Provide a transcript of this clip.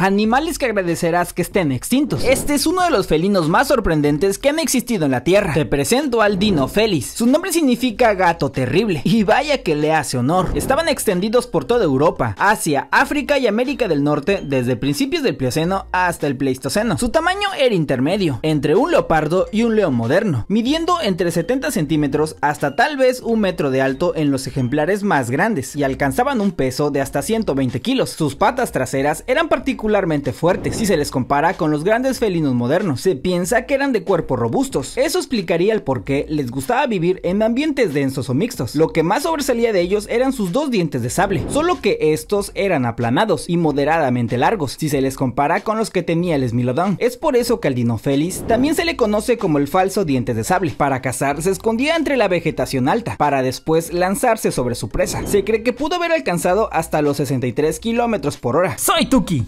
Animales que agradecerás que estén extintos. Este es uno de los felinos más sorprendentes que han existido en la Tierra. Te presento al Dino Félix. Su nombre significa gato terrible. Y vaya que le hace honor. Estaban extendidos por toda Europa, Asia, África y América del Norte desde principios del Plioceno hasta el Pleistoceno. Su tamaño era intermedio, entre un leopardo y un león moderno, midiendo entre 70 centímetros hasta tal vez un metro de alto en los ejemplares más grandes y alcanzaban un peso de hasta 120 kilos. Sus patas traseras eran particulares particularmente fuertes si se les compara con los grandes felinos modernos. Se piensa que eran de cuerpo robustos. Eso explicaría el por qué les gustaba vivir en ambientes densos o mixtos. Lo que más sobresalía de ellos eran sus dos dientes de sable, solo que estos eran aplanados y moderadamente largos, si se les compara con los que tenía el Smilodon. Es por eso que al Dinofelis también se le conoce como el falso diente de sable. Para cazar se escondía entre la vegetación alta, para después lanzarse sobre su presa. Se cree que pudo haber alcanzado hasta los 63 kilómetros por hora. ¡Soy Tuki!